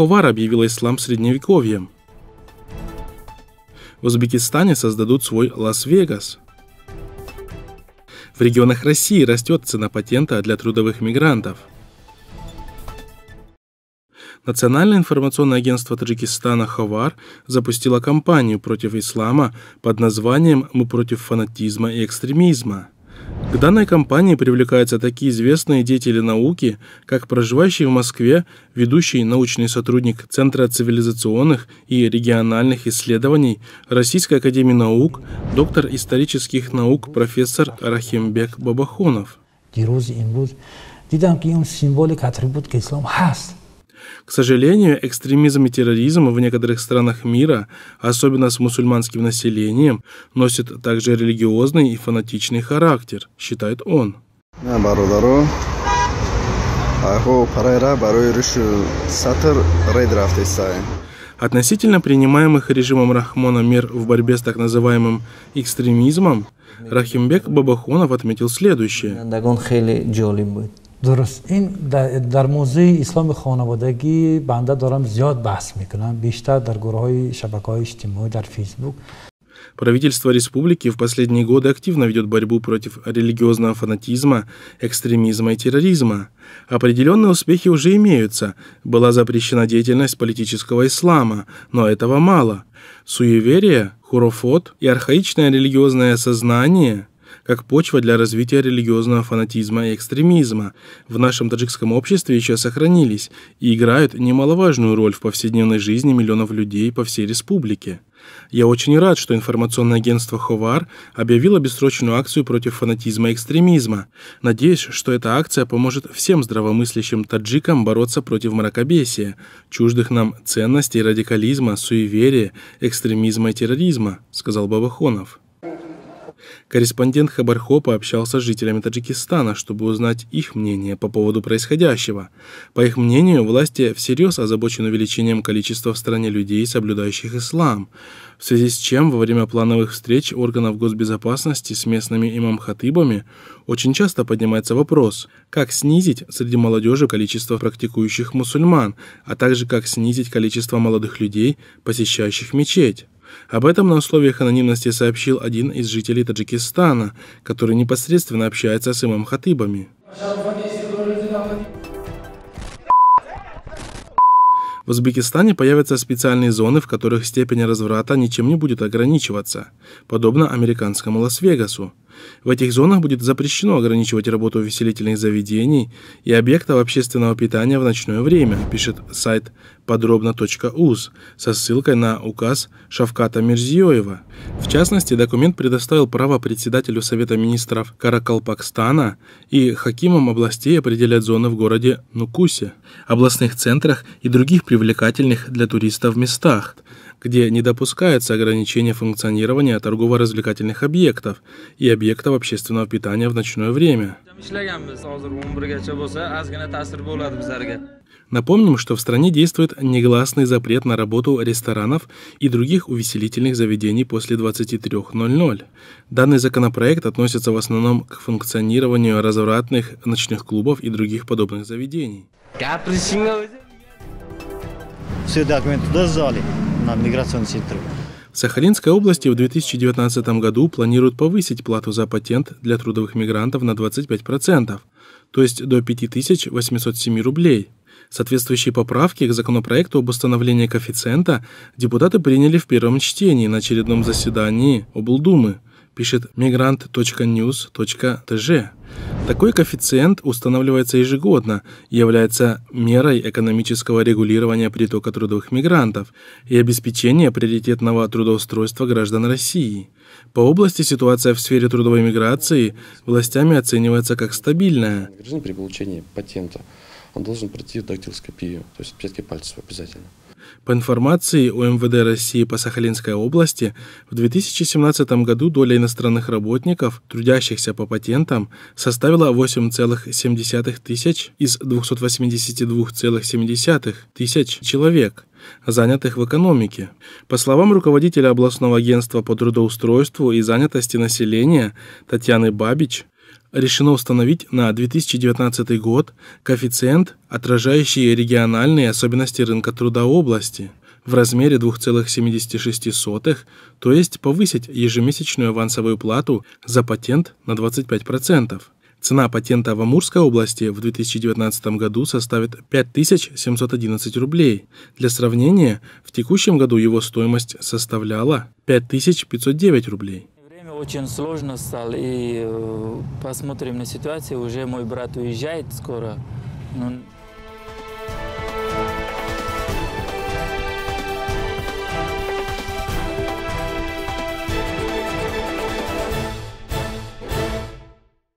Ховар объявила ислам средневековьем. В Узбекистане создадут свой Лас-Вегас. В регионах России растет цена патента для трудовых мигрантов. Национальное информационное агентство Таджикистана «Хавар» запустило кампанию против ислама под названием «Мы против фанатизма и экстремизма». К данной компании привлекаются такие известные деятели науки, как проживающий в Москве ведущий научный сотрудник Центра цивилизационных и региональных исследований Российской академии наук, доктор исторических наук профессор Рахимбек Бабахонов. دیروز این بود دیدم که اون سیمبول کتری بود к сожалению, экстремизм и терроризм в некоторых странах мира, особенно с мусульманским населением, носит также религиозный и фанатичный характер, считает он. Относительно принимаемых режимом Рахмона мер в борьбе с так называемым экстремизмом, Рахимбек Бабахонов отметил следующее. درست این در موضوع اسلام خانوادگی بنده دارم زیاد بحث میکنم بیشتر در گروه های شبکه های اجتماعی در فیسبوک Правительство республики в последние годы активно ведет борьбу против религиозного фанатизма, экстремизма и терроризма. Определенные успехи уже имеются. Была запрещена деятельность политического ислама, но этого мало. Суеверие, хурофот и архаичное религиозное сознание как почва для развития религиозного фанатизма и экстремизма, в нашем таджикском обществе еще сохранились и играют немаловажную роль в повседневной жизни миллионов людей по всей республике. Я очень рад, что информационное агентство «Ховар» объявило бессрочную акцию против фанатизма и экстремизма. Надеюсь, что эта акция поможет всем здравомыслящим таджикам бороться против мракобесия, чуждых нам ценностей радикализма, суеверия, экстремизма и терроризма, сказал Бабахонов. Корреспондент Хабархо пообщался с жителями Таджикистана, чтобы узнать их мнение по поводу происходящего. По их мнению, власти всерьез озабочены увеличением количества в стране людей, соблюдающих ислам, в связи с чем во время плановых встреч органов госбезопасности с местными имам-хатыбами очень часто поднимается вопрос, как снизить среди молодежи количество практикующих мусульман, а также как снизить количество молодых людей, посещающих мечеть. Об этом на условиях анонимности сообщил один из жителей Таджикистана, который непосредственно общается с имам Хатыбами. В Узбекистане появятся специальные зоны, в которых степень разврата ничем не будет ограничиваться, подобно американскому Лас-Вегасу. В этих зонах будет запрещено ограничивать работу веселительных заведений и объектов общественного питания в ночное время, пишет сайт подробно.уз со ссылкой на указ Шавката Мирзиёева. В частности, документ предоставил право председателю Совета министров Каракалпакстана и хакимам областей определять зоны в городе Нукусе, областных центрах и других привлекательных для туристов местах где не допускается ограничение функционирования торгово-развлекательных объектов и объектов общественного питания в ночное время. Напомним, что в стране действует негласный запрет на работу ресторанов и других увеселительных заведений после 23.00. Данный законопроект относится в основном к функционированию развратных ночных клубов и других подобных заведений. Все документы дозвали на миграционный сектор. В Сахалинской области в 2019 году планируют повысить плату за патент для трудовых мигрантов на 25%, то есть до 5807 рублей. Соответствующие поправки к законопроекту об установлении коэффициента депутаты приняли в первом чтении на очередном заседании облдумы – пишет migrant.news.tg. Такой коэффициент устанавливается ежегодно является мерой экономического регулирования притока трудовых мигрантов и обеспечения приоритетного трудоустройства граждан России. По области ситуация в сфере трудовой миграции властями оценивается как стабильная. при получении патента он должен пройти дактилоскопию, то есть отпечатки пальцев обязательно. По информации у МВД России по Сахалинской области, в 2017 году доля иностранных работников, трудящихся по патентам, составила 8,7 тысяч из 282,7 тысяч человек занятых в экономике. По словам руководителя областного агентства по трудоустройству и занятости населения Татьяны Бабич, решено установить на 2019 год коэффициент, отражающий региональные особенности рынка труда области в размере 2,76, то есть повысить ежемесячную авансовую плату за патент на 25%. Цена патента в Амурской области в 2019 году составит 5711 рублей. Для сравнения, в текущем году его стоимость составляла 5509 рублей очень сложно стало. И э, посмотрим на ситуацию. Уже мой брат уезжает скоро. Ну,